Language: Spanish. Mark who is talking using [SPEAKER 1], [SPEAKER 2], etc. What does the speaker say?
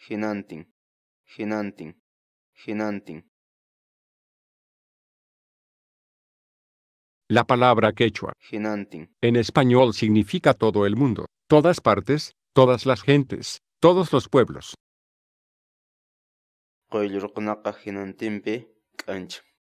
[SPEAKER 1] Genantin, Genantin, Genantin.
[SPEAKER 2] La palabra quechua Genantin. en español significa todo el mundo, todas partes, todas las gentes, todos los pueblos.